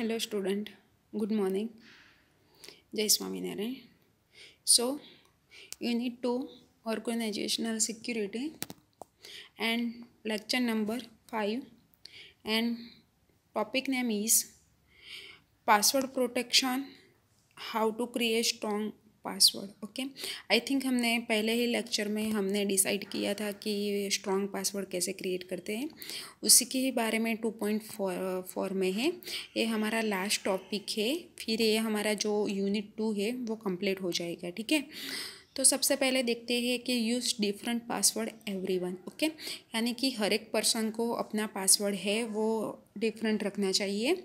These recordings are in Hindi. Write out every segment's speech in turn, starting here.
हेलो स्टूडेंट गुड मॉर्निंग जय Swaminarayan so unit two organizational security and lecture number five and topic name is password protection how to create strong password okay I think हमने पहले ही लेक्चर में हमने डिसाइड किया था कि स्ट्रॉन्ग पासवर्ड कैसे क्रिएट करते हैं उसी के ही बारे में टू पॉइंट फोर में है ये हमारा लास्ट टॉपिक है फिर ये हमारा जो यूनिट टू है वो कंप्लीट हो जाएगा ठीक है तो सबसे पहले देखते हैं कि use different password every one okay यानी कि हर एक पर्सन को अपना पासवर्ड है वो डिफरेंट रखना चाहिए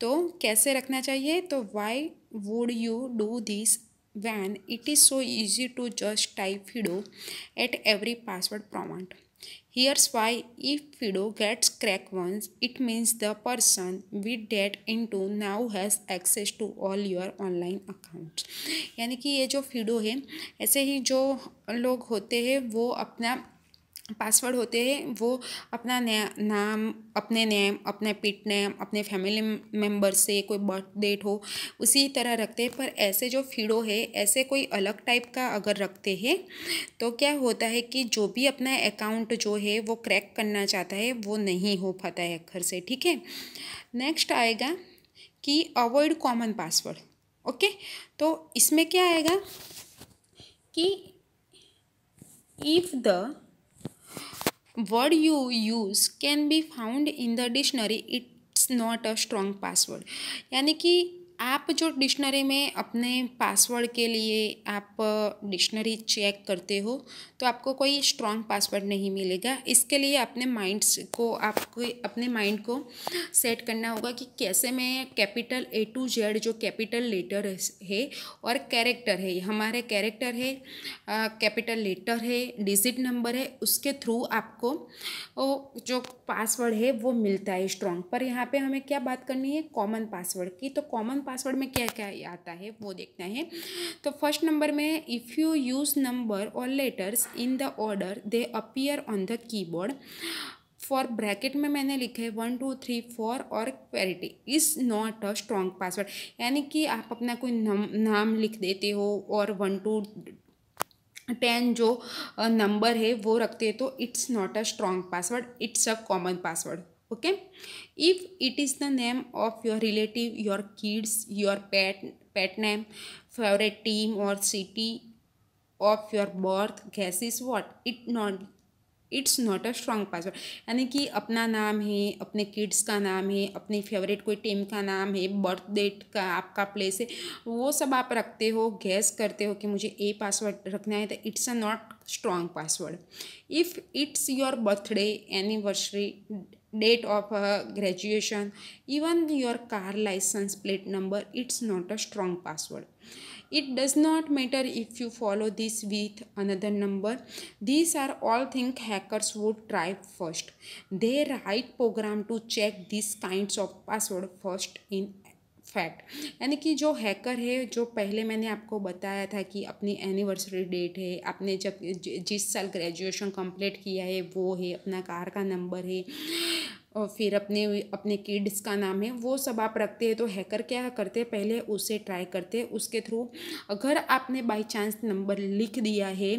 तो कैसे रखना चाहिए तो why would you do this when it is so easy to just type fido at every password prompt here's why if fido gets cracked once it means the person we get into now has access to all your online accounts यानी कि ये जो फिडो है ऐसे ही जो लोग होते हैं वो अपना पासवर्ड होते हैं वो अपना नाम अपने नेम अपने पिट नेम अपने फैमिली मेम्बर से कोई बर्थ डेट हो उसी तरह रखते हैं पर ऐसे जो फीडो है ऐसे कोई अलग टाइप का अगर रखते हैं तो क्या होता है कि जो भी अपना अकाउंट जो है वो क्रैक करना चाहता है वो नहीं हो पाता है घर से ठीक है नेक्स्ट आएगा कि अवॉइड कॉमन पासवर्ड ओके तो इसमें क्या आएगा कि if the word you use can be found in the dictionary it's not a strong password यानी कि आप जो डिक्शनरी में अपने पासवर्ड के लिए आप डिक्शनरी चेक करते हो तो आपको कोई स्ट्रॉन्ग पासवर्ड नहीं मिलेगा इसके लिए अपने माइंड्स को आपको अपने माइंड को सेट करना होगा कि कैसे मैं कैपिटल ए टू जेड जो कैपिटल लेटर है और कैरेक्टर है हमारे कैरेक्टर है कैपिटल लेटर है डिजिट नंबर है उसके थ्रू आपको वो जो पासवर्ड है वो मिलता है स्ट्रॉन्ग पर यहाँ पर हमें क्या बात करनी है कॉमन पासवर्ड की तो कॉमन पासवर्ड में क्या क्या आता है वो देखना है तो फर्स्ट नंबर में इफ़ यू यूज़ नंबर और letters in the order they appear on the keyboard for bracket में मैंने लिखे है वन टू थ्री फोर और qwerty is not a strong password यानी कि आप अपना कोई नाम नाम लिख देते हो और वन टू टेन जो नंबर है वो रखते हैं तो it's not a strong password it's a common password okay if it is the name of your relative your kids your pet pet name favourite team और city of your birth guess is what it not it's not a strong password यानी कि अपना नाम है अपने किड्स का नाम है अपनी फेवरेट कोई टीम का नाम है बर्थ डेट का आपका प्लेस है वो सब आप रखते हो गैस करते हो कि मुझे ए पासवर्ड रखना है तो it's a not strong password if it's your birthday anniversary date of uh, graduation even your car license plate number it's not a strong password it does not matter if you follow this with another number these are all things hackers would try first they write program to check these kinds of password first in fact यानी कि जो हैकर है जो पहले मैंने आपको बताया था कि अपनी एनिवर्सरी डेट है आपने जब जिस साल ग्रेजुएशन कंप्लीट किया है वो है अपना कार का नंबर है और फिर अपने अपने किड्स का नाम है वो सब आप रखते हैं तो हैकर क्या करते पहले उसे ट्राई करते उसके थ्रू अगर आपने बाई चांस नंबर लिख दिया है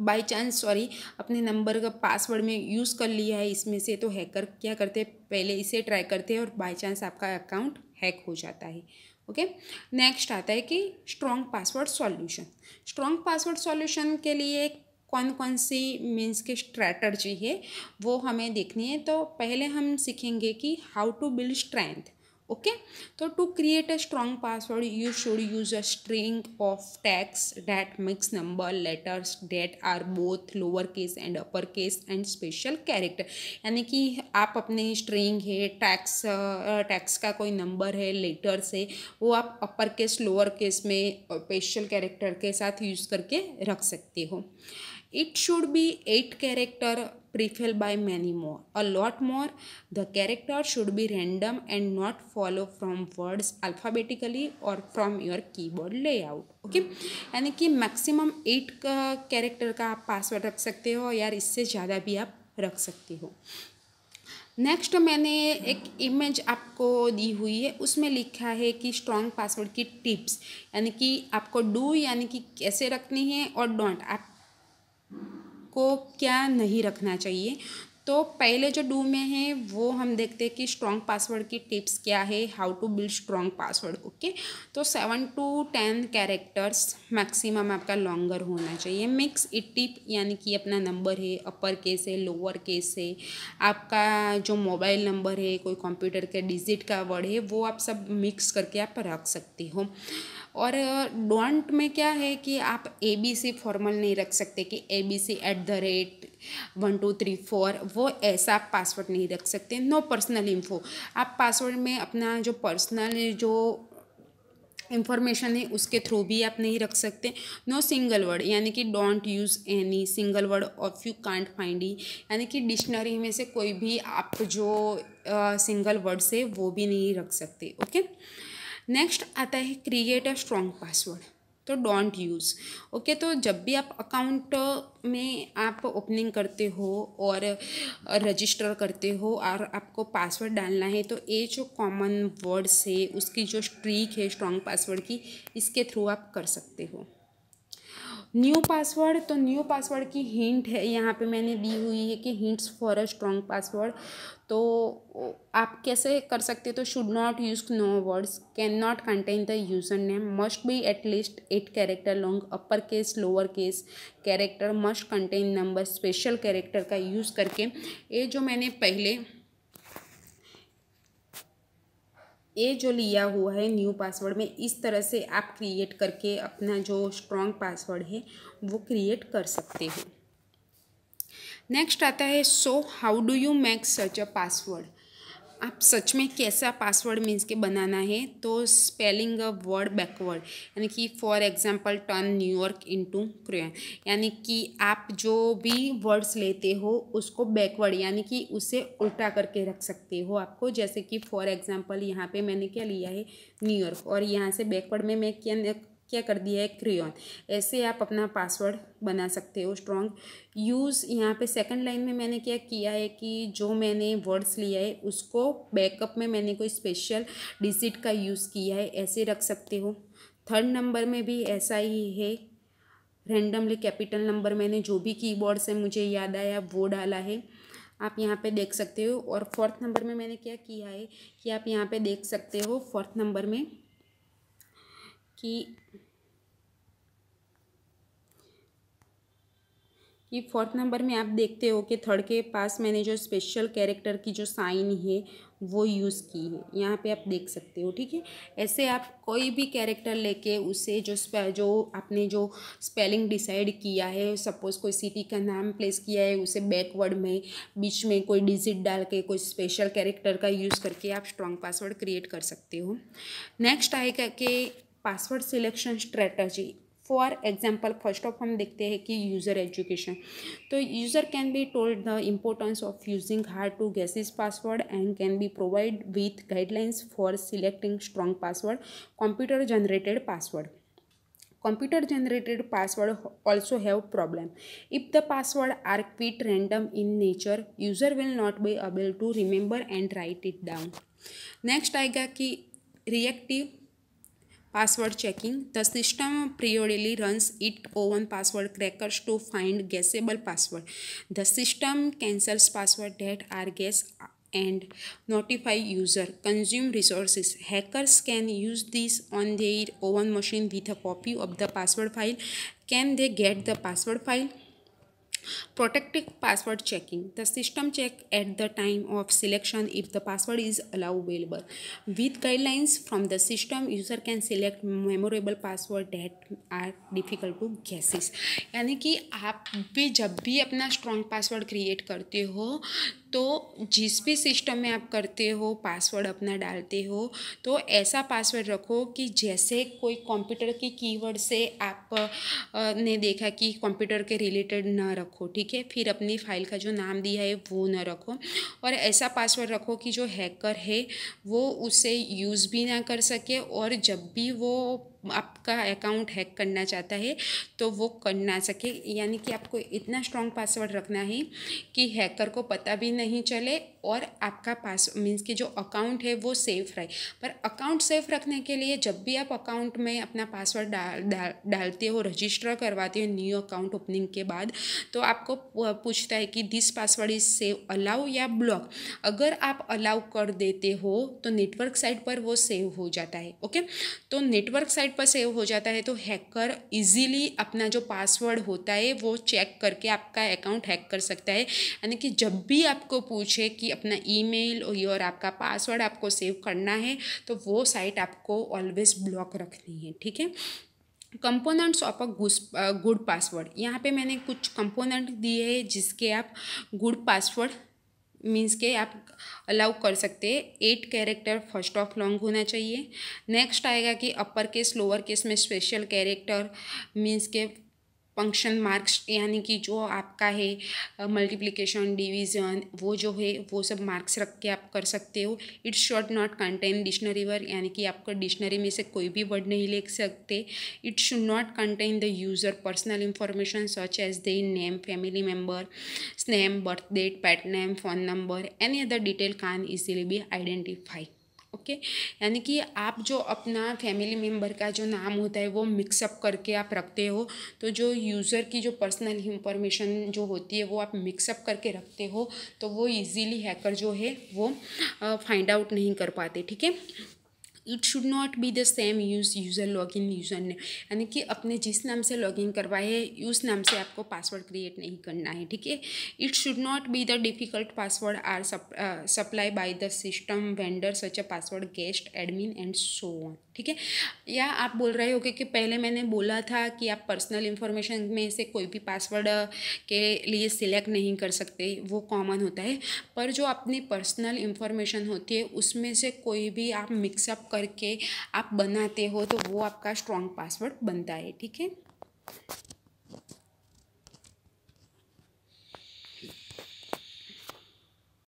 बाई चांस सॉरी अपने नंबर का पासवर्ड में यूज़ कर लिया है इसमें से तो हैकर क्या करते हैं पहले इसे ट्राई करते हैं और बाई चांस आपका अकाउंट हैक हो जाता है ओके okay? नेक्स्ट आता है कि strong password solution strong password solution के लिए कौन कौन सी मीन्स की स्ट्रैटर्जी है वो हमें देखनी है तो पहले हम सीखेंगे कि how to build strength okay तो to create a strong password you should use a string of texts that mix number letters that are both lower case and upper case and special character यानी कि आप अपने स्ट्रिंग है टैक्स टैक्स का कोई नंबर है लेटर्स है वो आप अपर केस लोअर केस में स्पेशल कैरेक्टर के साथ यूज करके रख सकते हो it should be eight character prevail by many more. A lot more. The character should be random and not follow from words alphabetically or from your keyboard layout. Okay यानी कि मैक्सिमम एट कैरेक्टर का आप पासवर्ड रख सकते हो यार इससे ज़्यादा भी आप रख सकते हो नेक्स्ट मैंने एक इमेज आपको दी हुई है उसमें लिखा है कि स्ट्रॉन्ग पासवर्ड की टिप्स यानी कि आपको डू यानी कि कैसे रखनी है और डोंट आप को क्या नहीं रखना चाहिए तो पहले जो डू में है वो हम देखते हैं कि स्ट्रॉन्ग पासवर्ड की टिप्स क्या है how to build strong password okay तो seven to ten characters maximum आपका लॉन्गर होना चाहिए मिक्स इट टिप यानी कि अपना नंबर है अपर केस है लोअर केस है आपका जो मोबाइल नंबर है कोई कंप्यूटर के डिजिट का वर्ड है वो आप सब मिक्स करके आप रख सकते हो और डोंट में क्या है कि आप ए बी सी फॉर्मल नहीं रख सकते कि A B C at the rate one two three four वो ऐसा आप पासवर्ड नहीं रख सकते नो पर्सनल इन्फो आप पासवर्ड में अपना जो पर्सनल जो इन्फॉर्मेशन है उसके थ्रू भी आप नहीं रख सकते नो सिंगल वर्ड यानी कि don't use any single word of you can't find ही यानी कि डिक्शनरी में से कोई भी आप जो सिंगल वर्ड से वो भी नहीं रख सकते ओके okay? नेक्स्ट आता है क्रिएट अ स्ट्रॉन्ग पासवर्ड तो डोंट यूज़ ओके तो जब भी आप अकाउंट में आप ओपनिंग करते हो और रजिस्टर करते हो और आपको पासवर्ड डालना है तो ये जो कॉमन वर्ड्स है उसकी जो स्ट्रीक है स्ट्रॉन्ग पासवर्ड की इसके थ्रू आप कर सकते हो न्यू पासवर्ड तो न्यू पासवर्ड की हिंट है यहाँ पे मैंने दी हुई है कि hints for a strong password तो आप कैसे कर सकते तो should not use no words can not contain the user name must be at least eight character long upper case lower case character must contain number special character का यूज़ करके ये जो मैंने पहले ये जो लिया हुआ है न्यू पासवर्ड में इस तरह से आप क्रिएट करके अपना जो स्ट्रॉन्ग पासवर्ड है वो क्रिएट कर सकते हो नेक्स्ट आता है so how do you make such a password आप सच में कैसा पासवर्ड मीन्स के बनाना है तो स्पेलिंग अ वर्ड बैकवर्ड यानी कि for example turn New York into crane यानी कि आप जो भी वर्ड्स लेते हो उसको बैकवर्ड यानी कि उसे उल्टा करके रख सकते हो आपको जैसे कि फॉर एग्जांपल यहाँ पे मैंने क्या लिया है न्यूयॉर्क और यहाँ से बैकवर्ड में मैं क्या क्या कर दिया है क्रियोन ऐसे आप अपना पासवर्ड बना सकते हो स्ट्रॉन्ग यूज़ यहाँ पे सेकंड लाइन में मैंने क्या किया है कि जो मैंने वर्ड्स लिया है उसको बैकअप में मैंने कोई स्पेशल डिजिट का यूज़ किया है ऐसे रख सकते हो थर्ड नंबर में भी ऐसा ही है रेंडमली कैपिटल नंबर मैंने जो भी कीबोर्ड से मुझे याद आया वो डाला है आप यहाँ पे देख सकते हो और फोर्थ नंबर में मैंने क्या किया है कि आप यहाँ पे देख सकते हो फोर्थ नंबर में कि कि फोर्थ नंबर में आप देखते हो कि थर्ड के पास मैंने जो स्पेशल कैरेक्टर की जो साइन है वो यूज़ की है यहाँ पे आप देख सकते हो ठीक है ऐसे आप कोई भी कैरेक्टर लेके उसे जो जो आपने जो स्पेलिंग डिसाइड किया है सपोज़ कोई सिटी का नाम प्लेस किया है उसे बैकवर्ड में बीच में कोई डिजिट डाल के कोई स्पेशल कैरेक्टर का यूज़ करके आप स्ट्रॉन्ग पासवर्ड क्रिएट कर सकते हो नेक्स्ट आएगा कि password selection strategy for example first of हम देखते हैं कि यूज़र एजुकेशन तो user can be told the importance of using hard to guesses password and can be provide with guidelines for selecting strong password computer generated password computer generated password also have problem if the password are quite random in nature user will not be able to remember and write it down next आएगा कि reactive Password checking. The system periodically runs its own password crackers to find guessable password. The system cancels password that are guessed and notify user consume resources hackers can use this on their own machine with a copy of the password file can they get the password file Protected password checking. The system check at the time of selection if the password is allowable. With guidelines from the system, user can select memorable password that are difficult to guesses. यानी कि आप भी जब भी अपना स्ट्रॉन्ग पासवर्ड क्रिएट करते हो तो जिस भी सिस्टम में आप करते हो पासवर्ड अपना डालते हो तो ऐसा पासवर्ड रखो कि जैसे कोई कंप्यूटर की कीवर्ड से आप ने देखा कि कंप्यूटर के रिलेटेड ना रखो ठीक है फिर अपनी फाइल का जो नाम दिया है वो ना रखो और ऐसा पासवर्ड रखो कि जो हैकर है वो उसे यूज़ भी ना कर सके और जब भी वो आपका अकाउंट हैक करना चाहता है तो वो कर ना सके यानी कि आपको इतना स्ट्रॉन्ग पासवर्ड रखना है कि हैकर को पता भी नहीं चले और आपका पास मीन्स कि जो अकाउंट है वो सेफ़ रहे पर अकाउंट सेफ़ रखने के लिए जब भी आप अकाउंट में अपना पासवर्ड डाल डाल डालते हो रजिस्टर करवाते हो न्यू अकाउंट ओपनिंग के बाद तो आपको पूछता है कि this password is save allow या ब्लॉक अगर आप अलाउ कर देते हो तो नेटवर्क साइट पर वो सेव हो जाता है ओके तो नेटवर्क साइट पर सेव हो जाता है तो हैकर इजीली अपना जो पासवर्ड होता है वो चेक करके आपका अकाउंट हैक कर सकता है यानी कि जब भी आपको पूछे कि अपना ईमेल और आपका पासवर्ड आपको सेव करना है तो वो साइट आपको ऑलवेज ब्लॉक रखनी है ठीक है components of a good password यहाँ पे मैंने कुछ कंपोनेंट दिए हैं जिसके आप गुड पासवर्ड मीन्स के आप अलाउ कर सकते eight character first of long होना चाहिए नेक्स्ट आएगा कि अपर केस लोअर केस में स्पेशल कैरेक्टर मीन्स के फंक्शन मार्क्स यानी कि जो आपका है मल्टीप्लिकेशन डिवीज़न वो जो है वो सब मार्क्स रख के आप कर सकते हो it's should not contain dictionary word यानी कि आपका डिक्शनरी में से कोई भी वर्ड नहीं लिख सकते it should not contain the user personal information such as they name family member name birth date pet name phone number any other detail can easily be identify okay यानी कि आप जो अपना फैमिली मेम्बर का जो नाम होता है वो मिक्सअप करके आप रखते हो तो जो यूज़र की जो पर्सनल इंफॉर्मेशन जो होती है वो आप मिक्सअप करके रखते हो तो वो ईजीली हैकर जो है वो फाइंड आउट नहीं कर पाते ठीक है it should not be the same use user log in user name यानी कि अपने जिस नाम से लॉग इन करवाए उस नाम से आपको पासवर्ड क्रिएट नहीं करना है ठीक है it should not be the difficult password are supply by the system vendor such a password guest admin and so on ठीक है या आप बोल रहे हो कि, कि पहले मैंने बोला था कि आप पर्सनल इन्फॉर्मेशन में से कोई भी पासवर्ड uh, के लिए सिलेक्ट नहीं कर सकते वो कॉमन होता है पर जो अपनी पर्सनल इन्फॉर्मेशन होती है उसमें से कोई भी आप मिक्सअप कर करके आप बनाते हो तो वो आपका स्ट्रॉन्ग पासवर्ड बनता है ठीक है